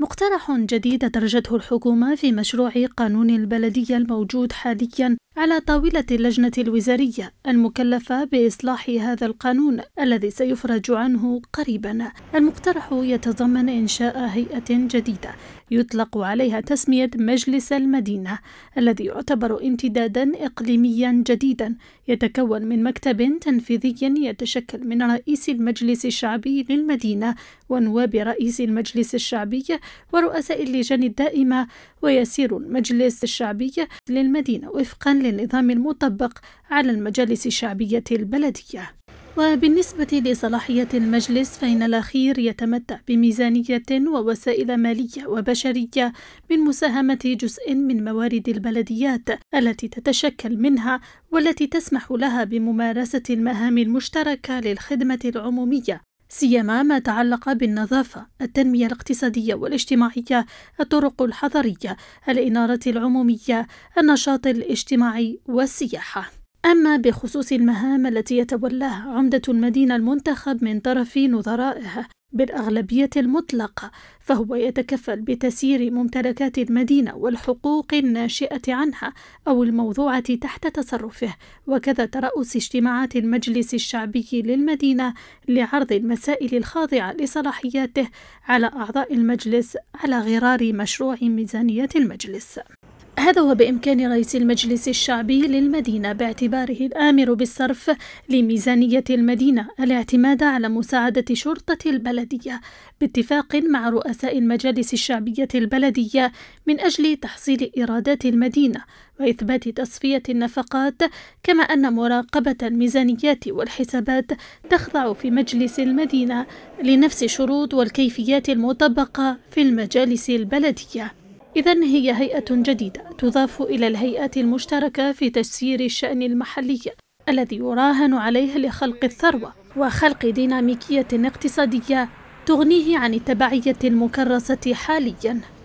مقترح جديد درجته الحكومة في مشروع قانون البلدية الموجود حاليا على طاولة اللجنة الوزارية المكلفة بإصلاح هذا القانون الذي سيفرج عنه قريبا المقترح يتضمن إنشاء هيئة جديدة يطلق عليها تسمية مجلس المدينة الذي يعتبر امتدادا إقليميا جديدا يتكون من مكتب تنفيذي يتشكل من رئيس المجلس الشعبي للمدينة ونواب رئيس المجلس الشعبي ورؤساء اللجان الدائمة ويسير المجلس الشعبي للمدينة وفقا النظام المطبق على المجالس الشعبية البلدية وبالنسبة لصلاحية المجلس فإن الأخير يتمتع بميزانية ووسائل مالية وبشرية من مساهمة جزء من موارد البلديات التي تتشكل منها والتي تسمح لها بممارسة المهام المشتركة للخدمة العمومية سيما ما تعلق بالنظافة، التنمية الاقتصادية والاجتماعية، الطرق الحضرية، الإنارة العمومية، النشاط الاجتماعي والسياحة. أما بخصوص المهام التي يتولاها عمدة المدينة المنتخب من طرف نظرائه بالأغلبية المطلقة، فهو يتكفل بتسيير ممتلكات المدينة والحقوق الناشئة عنها أو الموضوعة تحت تصرفه، وكذا ترأس اجتماعات المجلس الشعبي للمدينة لعرض المسائل الخاضعة لصلاحياته على أعضاء المجلس على غرار مشروع ميزانية المجلس. هذا وبإمكان رئيس المجلس الشعبي للمدينة باعتباره الآمر بالصرف لميزانية المدينة الاعتماد على مساعدة شرطة البلدية باتفاق مع رؤساء المجالس الشعبية البلدية من أجل تحصيل إيرادات المدينة وإثبات تصفية النفقات كما أن مراقبة الميزانيات والحسابات تخضع في مجلس المدينة لنفس الشروط والكيفيات المطبقة في المجالس البلدية إذا هي هيئة جديدة تضاف إلى الهيئات المشتركة في تسيير الشأن المحلي الذي يراهن عليه لخلق الثروة وخلق ديناميكية اقتصادية تغنيه عن التبعية المكرسة حالياً